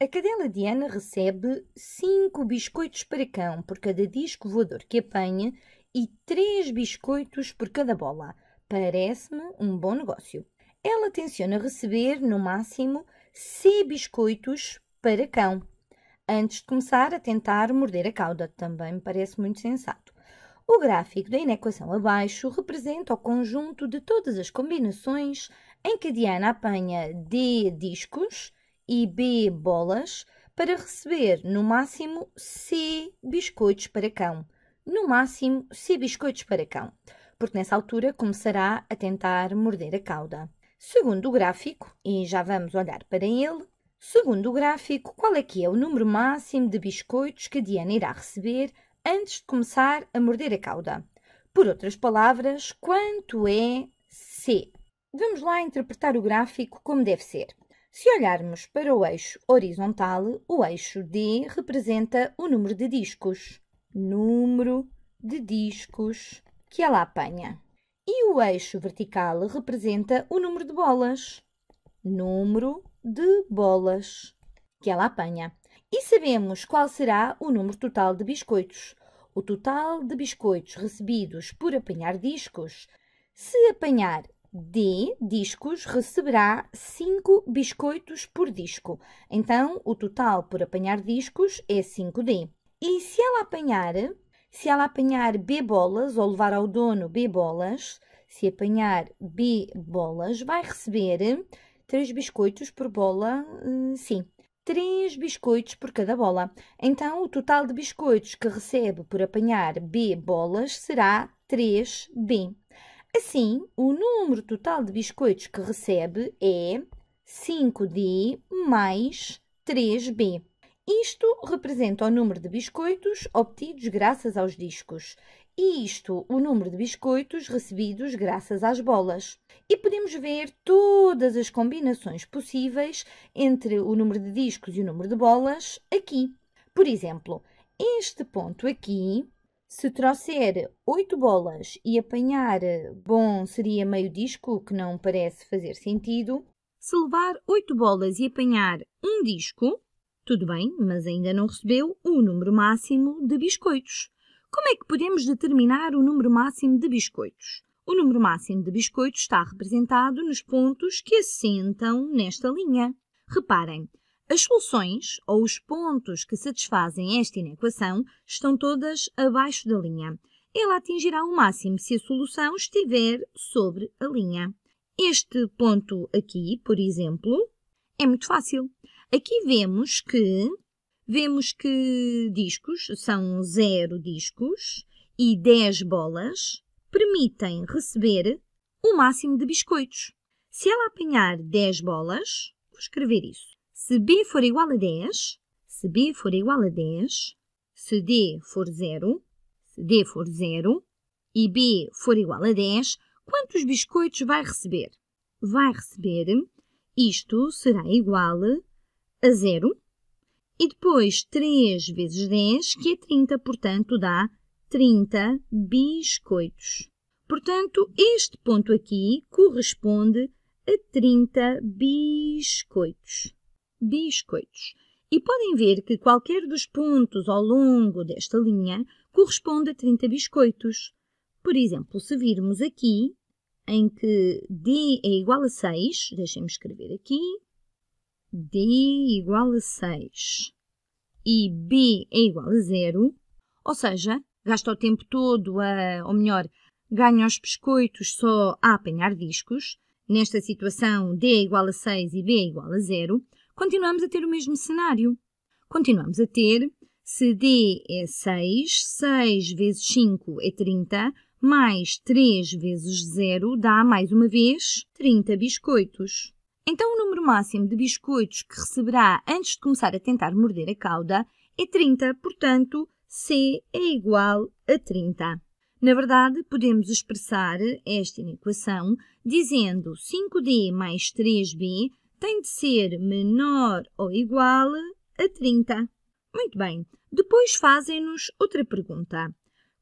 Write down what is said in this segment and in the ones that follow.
A cadela Diana recebe 5 biscoitos para cão por cada disco voador que apanha e 3 biscoitos por cada bola. Parece-me um bom negócio. Ela tenciona receber, no máximo, C biscoitos para cão, antes de começar a tentar morder a cauda. Também me parece muito sensato. O gráfico da inequação abaixo representa o conjunto de todas as combinações em que Diana apanha D discos e B bolas para receber no máximo C biscoitos para cão. No máximo C biscoitos para cão, porque nessa altura começará a tentar morder a cauda. Segundo o gráfico, e já vamos olhar para ele, segundo o gráfico, qual é que é o número máximo de biscoitos que Diana irá receber antes de começar a morder a cauda? Por outras palavras, quanto é C? Vamos lá interpretar o gráfico como deve ser. Se olharmos para o eixo horizontal, o eixo D representa o número de discos. Número de discos que ela apanha. E o eixo vertical representa o número de bolas. Número de bolas que ela apanha. E sabemos qual será o número total de biscoitos. O total de biscoitos recebidos por apanhar discos, se apanhar D discos receberá 5 biscoitos por disco. Então, o total por apanhar discos é 5D. E se ela apanhar, se ela apanhar B bolas ou levar ao dono B bolas, se apanhar B bolas, vai receber 3 biscoitos por bola, hum, sim. 3 biscoitos por cada bola. Então, o total de biscoitos que recebe por apanhar B bolas será 3B. Assim, o número total de biscoitos que recebe é 5D mais 3B. Isto representa o número de biscoitos obtidos graças aos discos e isto o número de biscoitos recebidos graças às bolas. E podemos ver todas as combinações possíveis entre o número de discos e o número de bolas aqui. Por exemplo, este ponto aqui se trouxer oito bolas e apanhar, bom, seria meio disco, o que não parece fazer sentido. Se levar oito bolas e apanhar um disco, tudo bem, mas ainda não recebeu o número máximo de biscoitos. Como é que podemos determinar o número máximo de biscoitos? O número máximo de biscoitos está representado nos pontos que assentam nesta linha. Reparem, as soluções, ou os pontos que satisfazem esta inequação, estão todas abaixo da linha. Ela atingirá o máximo se a solução estiver sobre a linha. Este ponto aqui, por exemplo, é muito fácil. Aqui vemos que vemos que discos são zero discos e 10 bolas permitem receber o máximo de biscoitos. Se ela apanhar 10 bolas, vou escrever isso. Se B for igual a 10, se B for igual a 10, se D for 0, se D for 0 e B for igual a 10, quantos biscoitos vai receber? Vai receber, isto será igual a 0 e depois 3 vezes 10, que é 30, portanto dá 30 biscoitos. Portanto, este ponto aqui corresponde a 30 biscoitos biscoitos. E podem ver que qualquer dos pontos ao longo desta linha corresponde a 30 biscoitos. Por exemplo, se virmos aqui, em que D é igual a 6, deixem-me escrever aqui, D igual a 6 e B é igual a 0, ou seja, gasta o tempo todo a, ou melhor, ganha os biscoitos só a apanhar discos, nesta situação D é igual a 6 e B é igual a 0, continuamos a ter o mesmo cenário. Continuamos a ter, se D é 6, 6 vezes 5 é 30, mais 3 vezes 0 dá, mais uma vez, 30 biscoitos. Então, o número máximo de biscoitos que receberá antes de começar a tentar morder a cauda é 30, portanto, C é igual a 30. Na verdade, podemos expressar esta inequação dizendo 5D mais 3B tem de ser menor ou igual a 30. Muito bem, depois fazem-nos outra pergunta.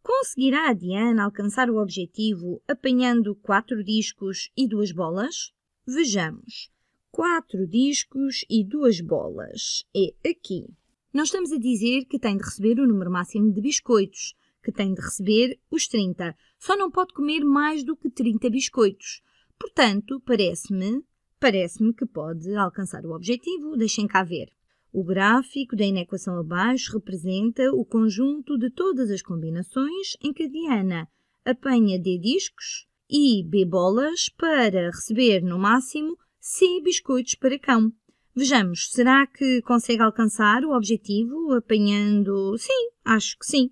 Conseguirá a Diana alcançar o objetivo apanhando 4 discos e 2 bolas? Vejamos. 4 discos e 2 bolas. É aqui. Nós estamos a dizer que tem de receber o número máximo de biscoitos, que tem de receber os 30. Só não pode comer mais do que 30 biscoitos. Portanto, parece-me Parece-me que pode alcançar o objetivo, deixem cá ver. O gráfico da inequação abaixo representa o conjunto de todas as combinações em que a Diana apanha D discos e B bolas para receber, no máximo, C biscoitos para cão. Vejamos, será que consegue alcançar o objetivo apanhando? Sim, acho que sim.